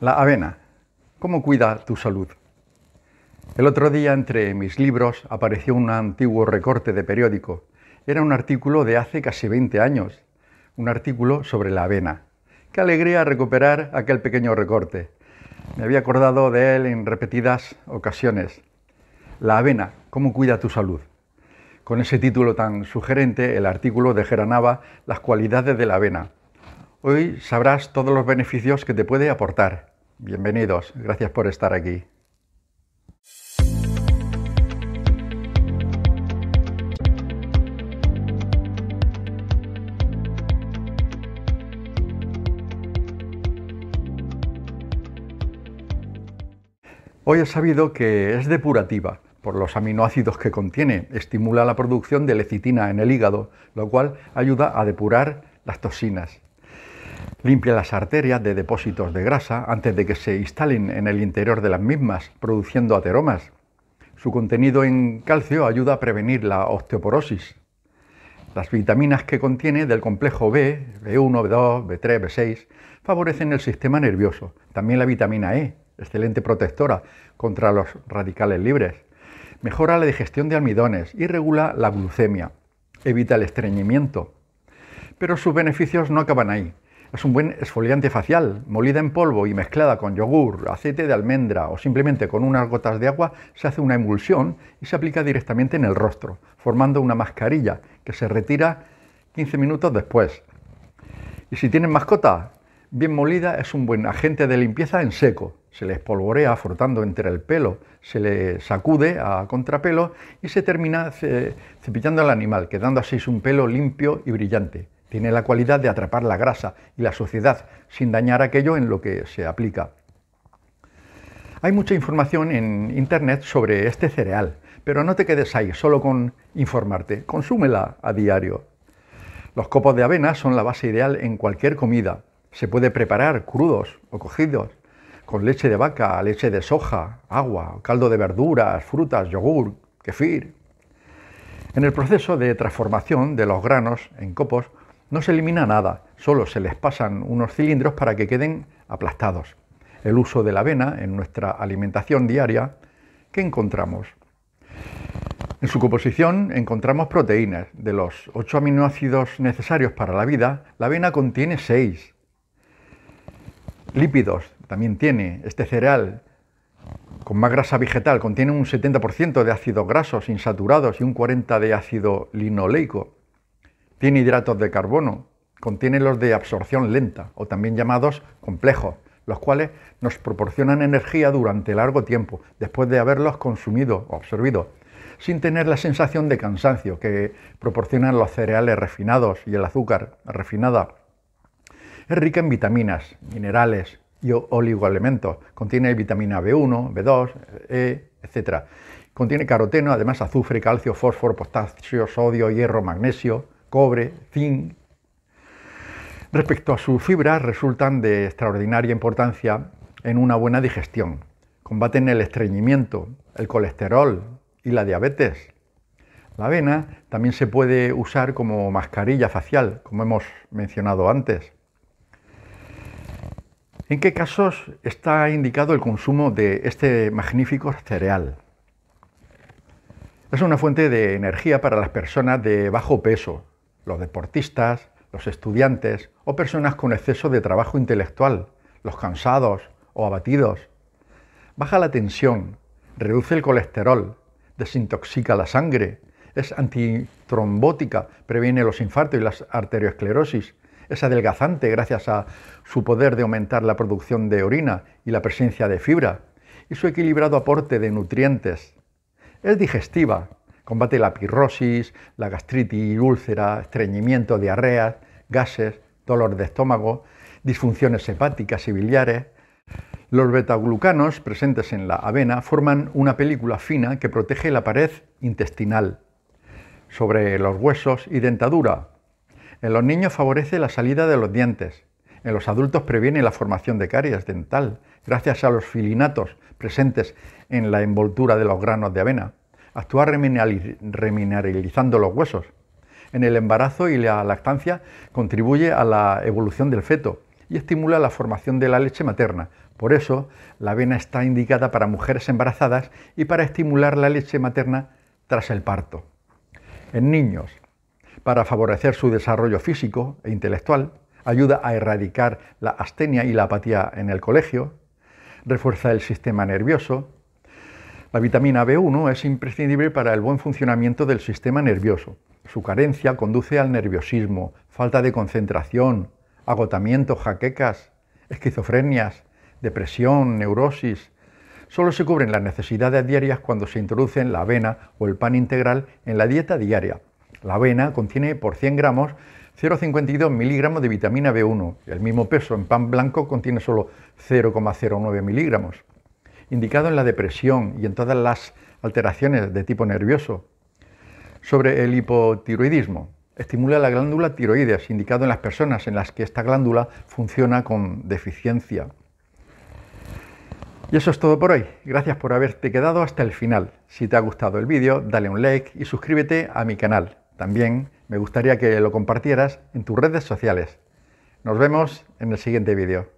La avena. ¿Cómo cuida tu salud? El otro día entre mis libros apareció un antiguo recorte de periódico. Era un artículo de hace casi 20 años, un artículo sobre la avena. Qué alegría recuperar aquel pequeño recorte. Me había acordado de él en repetidas ocasiones. La avena, ¿cómo cuida tu salud? Con ese título tan sugerente, el artículo Geranava, las cualidades de la avena, Hoy sabrás todos los beneficios que te puede aportar. Bienvenidos, gracias por estar aquí. Hoy he sabido que es depurativa por los aminoácidos que contiene. Estimula la producción de lecitina en el hígado, lo cual ayuda a depurar las toxinas limpia las arterias de depósitos de grasa antes de que se instalen en el interior de las mismas, produciendo ateromas. Su contenido en calcio ayuda a prevenir la osteoporosis. Las vitaminas que contiene del complejo B, B1, B2, B3, B6, favorecen el sistema nervioso. También la vitamina E, excelente protectora contra los radicales libres. Mejora la digestión de almidones y regula la glucemia. Evita el estreñimiento. Pero sus beneficios no acaban ahí es un buen esfoliante facial. Molida en polvo y mezclada con yogur, aceite de almendra o simplemente con unas gotas de agua se hace una emulsión y se aplica directamente en el rostro, formando una mascarilla que se retira 15 minutos después. Y si tienen mascota, bien molida es un buen agente de limpieza en seco. Se le espolvorea frotando entre el pelo, se le sacude a contrapelo y se termina cepillando al animal, quedando así su pelo limpio y brillante. Tiene la cualidad de atrapar la grasa y la suciedad sin dañar aquello en lo que se aplica. Hay mucha información en Internet sobre este cereal, pero no te quedes ahí solo con informarte, consúmela a diario. Los copos de avena son la base ideal en cualquier comida. Se puede preparar crudos o cogidos, con leche de vaca, leche de soja, agua, caldo de verduras, frutas, yogur, kefir. En el proceso de transformación de los granos en copos no se elimina nada, solo se les pasan unos cilindros para que queden aplastados. El uso de la avena en nuestra alimentación diaria, ¿qué encontramos? En su composición encontramos proteínas. De los 8 aminoácidos necesarios para la vida, la avena contiene 6. Lípidos también tiene este cereal. Con más grasa vegetal contiene un 70% de ácidos grasos insaturados y un 40% de ácido linoleico tiene hidratos de carbono, contiene los de absorción lenta o también llamados complejos, los cuales nos proporcionan energía durante largo tiempo, después de haberlos consumido o absorbido, sin tener la sensación de cansancio que proporcionan los cereales refinados y el azúcar refinada. Es rica en vitaminas, minerales y oligoelementos. Contiene vitamina B1, B2, E, etc. Contiene caroteno, además azufre, calcio, fósforo, potasio, sodio, hierro, magnesio, cobre, zinc, respecto a sus fibras resultan de extraordinaria importancia en una buena digestión. Combaten el estreñimiento, el colesterol y la diabetes. La avena también se puede usar como mascarilla facial, como hemos mencionado antes. ¿En qué casos está indicado el consumo de este magnífico cereal? Es una fuente de energía para las personas de bajo peso, los deportistas, los estudiantes o personas con exceso de trabajo intelectual, los cansados o abatidos. Baja la tensión, reduce el colesterol, desintoxica la sangre, es antitrombótica, previene los infartos y las arteriosclerosis, es adelgazante gracias a su poder de aumentar la producción de orina y la presencia de fibra, y su equilibrado aporte de nutrientes. Es digestiva, Combate la pirrosis, la gastritis, úlcera, estreñimiento, diarreas, gases, dolor de estómago, disfunciones hepáticas y biliares. Los betaglucanos presentes en la avena forman una película fina que protege la pared intestinal sobre los huesos y dentadura. En los niños favorece la salida de los dientes. En los adultos previene la formación de caries dental gracias a los filinatos presentes en la envoltura de los granos de avena actúa remineralizando los huesos. En el embarazo y la lactancia contribuye a la evolución del feto y estimula la formación de la leche materna. Por eso, la vena está indicada para mujeres embarazadas y para estimular la leche materna tras el parto. En niños, para favorecer su desarrollo físico e intelectual, ayuda a erradicar la astenia y la apatía en el colegio, refuerza el sistema nervioso, la vitamina B1 es imprescindible para el buen funcionamiento del sistema nervioso. Su carencia conduce al nerviosismo, falta de concentración, agotamiento, jaquecas, esquizofrenias, depresión, neurosis. Solo se cubren las necesidades diarias cuando se introducen la avena o el pan integral en la dieta diaria. La avena contiene por 100 gramos 0,52 miligramos de vitamina B1. El mismo peso en pan blanco contiene solo 0,09 miligramos indicado en la depresión y en todas las alteraciones de tipo nervioso. Sobre el hipotiroidismo, estimula la glándula tiroides, indicado en las personas en las que esta glándula funciona con deficiencia. Y eso es todo por hoy. Gracias por haberte quedado hasta el final. Si te ha gustado el vídeo, dale un like y suscríbete a mi canal. También me gustaría que lo compartieras en tus redes sociales. Nos vemos en el siguiente vídeo.